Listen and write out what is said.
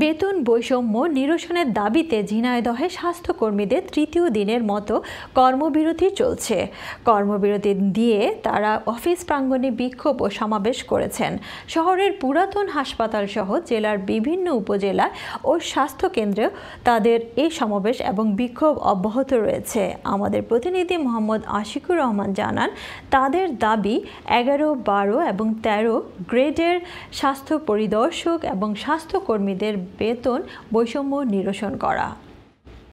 বেতন বৈষম্য নিরসনের দাবিতে ঝিনাইদহে স্বাস্থ্যকর্মীদের তৃতীয় দিনের মতো কর্মবিরতি চলছে কর্মবিরতি দিয়ে তারা অফিস প্রাঙ্গণে বিক্ষোভ ও সমাবেশ করেছেন শহরের পুরাতন হাসপাতাল সহ জেলার বিভিন্ন উপজেলা ও স্বাস্থ্য কেন্দ্রে তাদের এই সমাবেশ এবং বিক্ষোভ অব্যাহত রয়েছে আমাদের প্রতিনিধি মোহাম্মদ আশিকুর রহমান জানান তাদের দাবি এগারো বারো এবং ১৩ গ্রেডের স্বাস্থ্য পরিদর্শক এবং স্বাস্থ্যকর্মীদের বেতন বৈষম্য নিরসন করা